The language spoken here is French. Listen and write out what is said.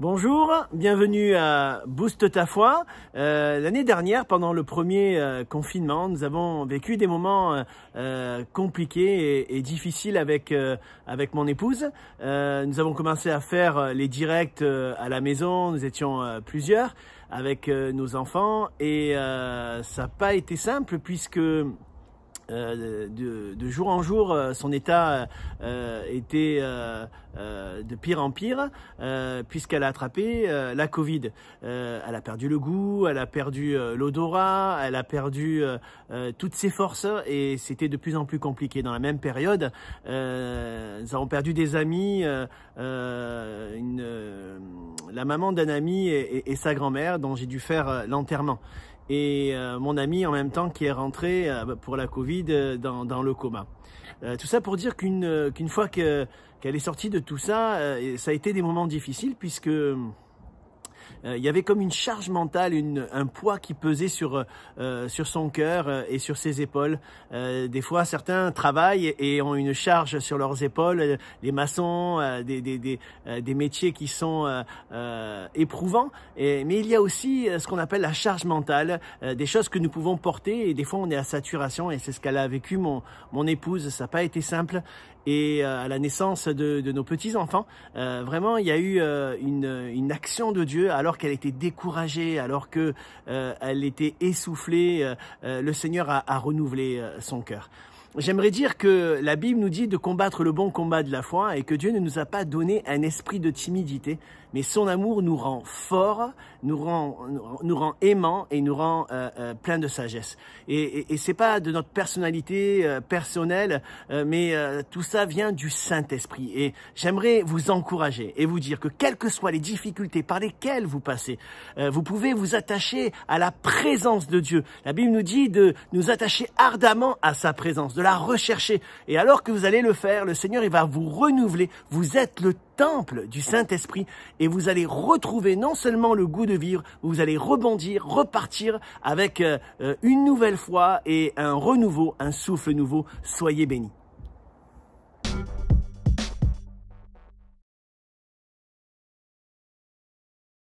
Bonjour, bienvenue à Boost ta foi. Euh, l'année dernière, pendant le premier euh, confinement, nous avons vécu des moments euh, compliqués et, et, difficiles avec avec mon épouse. nous avons commencé à faire les directs à la maison, nous étions plusieurs avec nos enfants et ça n'a pas été simple puisque euh, de, jour en jour, euh, son état euh, était de pire en pire, puisqu'elle a attrapé la Covid. elle a perdu le goût, elle a perdu l'odorat, elle a perdu toutes ses forces, et c'était de plus en plus compliqué. Dans la même période, nous avons perdu des amis, la maman d'un ami et sa grand-mère, dont j'ai dû faire l'enterrement et euh, mon ami en même temps qui est rentré euh, pour la Covid euh, dans, le coma. tout ça pour dire qu'une qu'une fois qu'elle est sortie de tout ça, ça a été des moments difficiles puisque euh, il y avait comme une charge mentale, un poids qui pesait sur, euh, euh, sur son cœur et sur ses épaules. des fois, certains travaillent et ont une charge sur leurs épaules, les maçons, des, des, des, métiers qui sont éprouvants. mais il y a aussi ce qu'on appelle la charge mentale, des choses que nous pouvons porter et des fois on est à saturation et c'est ce qu'elle a vécu mon, mon épouse, ça n'a pas été simple et euh, à la naissance de, nos petits-enfants. Euh, vraiment, il y a eu euh, une, action de Dieu alors qu'elle était découragée, alors qu'elle était essoufflée. le Seigneur a, a renouvelé son cœur. J'aimerais dire que la Bible nous dit de combattre le bon combat de la foi et que Dieu ne nous a pas donné un esprit de timidité, mais son amour nous rend forts, nous rend, nous rend aimants et nous rend euh, euh, plein de sagesse. Et, et, et c'est pas de notre personnalité euh, personnelle, mais tout ça vient du Saint-Esprit. Et j'aimerais vous encourager et vous dire que quelles que soient les difficultés par lesquelles vous passez, vous pouvez vous attacher à la présence de Dieu. La Bible nous dit de nous attacher ardemment à sa présence, de la rechercher. Et alors que vous allez le faire, le Seigneur, il va vous renouveler. Vous êtes le temple du Saint-Esprit et vous allez retrouver non seulement le goût de vivre, vous allez rebondir, repartir avec euh, euh, une nouvelle foi et un renouveau, un souffle nouveau. Soyez bénis.